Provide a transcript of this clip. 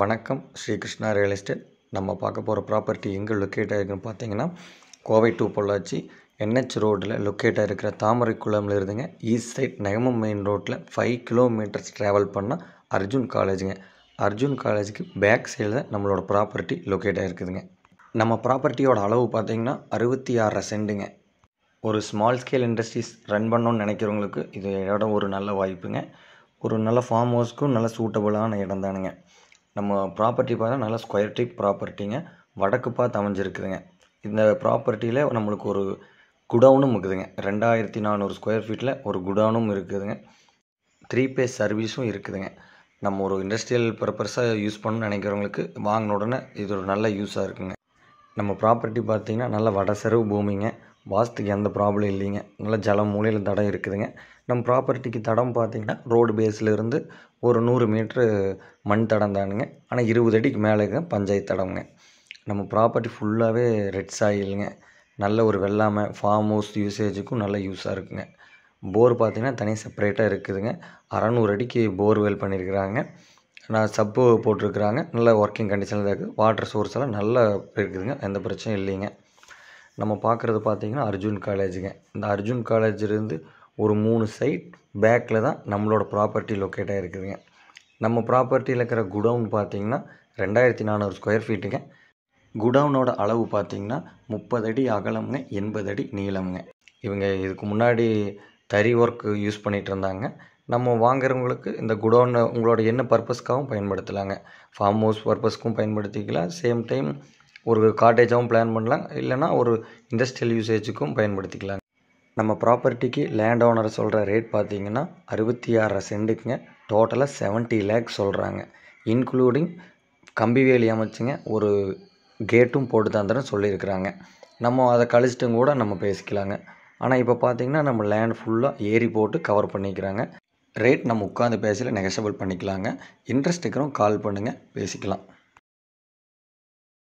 வணக்கம் Srikrishna real estate நம்ம பார்க்க போகிற ப்ராப்பர்ட்டி எங்கே லொக்கேட் ஆகிருக்குன்னு பார்த்தீங்கன்னா கோவை டூ பொள்ளாச்சி என்ஹெச் ரோட்டில் லொக்கேட் ஆகிருக்கிற தாமரைக்குளம்ல இருந்துங்க ஈஸ்ட் சைட் நெகமம் மெயின் ரோட்டில் ஃபைவ் கிலோமீட்டர்ஸ் ட்ராவல் பண்ணால் அர்ஜுன் காலேஜுங்க அர்ஜுன் காலேஜுக்கு பேக் சைடில் நம்மளோட ப்ராப்பர்ட்டி லொக்கேட் ஆகிருக்குதுங்க நம்ம ப்ராப்பர்ட்டியோட அளவு பார்த்திங்கன்னா அறுபத்தி ஆறு சென்ட்டுங்க ஒரு ஸ்மால் ஸ்கேல் இண்டஸ்ட்ரீஸ் ரன் பண்ணணும்னு நினைக்கிறவங்களுக்கு இது இடம் ஒரு நல்ல வாய்ப்புங்க ஒரு நல்ல ஃபார்ம் ஹவுஸ்க்கும் நல்ல சூட்டபுளான இடம் தானுங்க நம்ம ப்ராப்பர்ட்டி பார்த்தா நல்லா ஸ்கொயர் டைப் ப்ராப்பர்ட்டிங்க வடக்கு பார்த்து அமைஞ்சிருக்குதுங்க இந்த ப்ராப்பர்ட்டியில் நம்மளுக்கு ஒரு குடவுனும் இருக்குதுங்க ரெண்டாயிரத்தி நானூறு ஸ்கொயர் ஃபீட்டில் ஒரு குடவுனும் இருக்குதுங்க த்ரீ பேஸ் சர்வீஸும் இருக்குதுங்க நம்ம ஒரு இண்டஸ்ட்ரியல் பர்பஸாக யூஸ் பண்ணணும்னு நினைக்கிறவங்களுக்கு வாங்கின உடனே இது ஒரு நல்ல யூஸாக இருக்குங்க நம்ம ப்ராப்பர்ட்டி பார்த்திங்கன்னா நல்ல வடசெருவு பூமிங்க வாஸ்துக்கு எந்த ப்ராப்ளம் இல்லைங்க நல்லா ஜலம் மூலையில் தடம் இருக்குதுங்க நம்ம ப்ராப்பர்ட்டிக்கு தடம் பார்த்திங்கன்னா ரோடு பேஸில் இருந்து ஒரு நூறு மீட்ரு மண் தடம் தானுங்க ஆனால் இருபது அடிக்கு மேலே மேலேங்க பஞ்சாயத்து தடம்ங்க நம்ம ப்ராப்பர்ட்டி ஃபுல்லாகவே ரெட் சாயிலுங்க நல்ல ஒரு வெள்ளாமை ஃபார்ம் ஹவுஸ் யூசேஜுக்கும் நல்ல யூஸாக இருக்குங்க போர் பார்த்திங்கன்னா தனி செப்பரேட்டாக இருக்குதுங்க அறநூறு அடிக்கு போர் வெல் பண்ணியிருக்கிறாங்க நான் சப்பு போட்டிருக்கிறாங்க நல்ல ஒர்க்கிங் கண்டிஷனில் தான் இருக்குது வாட்டர் சோர்ஸ் எல்லாம் நல்லா இருக்குதுங்க எந்த பிரச்சனையும் இல்லைங்க நம்ம பார்க்குறது பார்த்திங்கன்னா அர்ஜுன் காலேஜுங்க இந்த அர்ஜுன் காலேஜிலேருந்து ஒரு மூணு சைட் பேக்கில் தான் நம்மளோட ப்ராப்பர்ட்டி லொக்கேட்டாக இருக்குதுங்க நம்ம ப்ராப்பர்ட்டியில் இருக்கிற குடவுன் பார்த்திங்கன்னா ரெண்டாயிரத்தி நானூறு ஸ்கொயர் ஃபீட்டுங்க குடவுனோட அளவு பார்த்திங்கன்னா முப்பது அடி அகலம்ங்க எண்பது அடி நீளம்ங்க இவங்க இதுக்கு முன்னாடி தறி ஒர்க் யூஸ் பண்ணிகிட்டு இருந்தாங்க நம்ம வாங்குறவங்களுக்கு இந்த குடோனை உங்களோட என்ன பர்பஸ்க்காகவும் பயன்படுத்தலாங்க ஃபார்ம் ஹவுஸ் பர்பஸ்க்கும் பயன்படுத்திக்கலாம் சேம் டைம் ஒரு காட்டேஜாகவும் பிளான் பண்ணலாம் இல்லைனா ஒரு இண்டஸ்ட்ரியல் யூசேஜுக்கும் பயன்படுத்திக்கலாம் நம்ம ப்ராப்பர்ட்டிக்கு லேண்ட் ஓனர் சொல்கிற ரேட் பார்த்தீங்கன்னா அறுபத்தி ஆறரை சென்ட்டுக்குங்க டோட்டலாக செவன்ட்டி லேக்ஸ் சொல்கிறாங்க இன்க்ளூடிங் கம்பி வேலி அமைச்சுங்க ஒரு கேட்டும் போட்டு தந்துடும் சொல்லியிருக்கிறாங்க நம்ம அதை கழிச்சிட்டும் கூட நம்ம பேசிக்கலாங்க ஆனால் இப்போ பார்த்திங்கன்னா நம்ம லேண்ட் ஃபுல்லாக ஏரி போட்டு கவர் பண்ணிக்கிறாங்க ரேட் நம்ம உட்காந்து பேசியில் நெகசபிள் பண்ணிக்கலாங்க இன்ட்ரெஸ்ட் இருக்கிறோம் கால் பண்ணுங்கள் பேசிக்கலாம்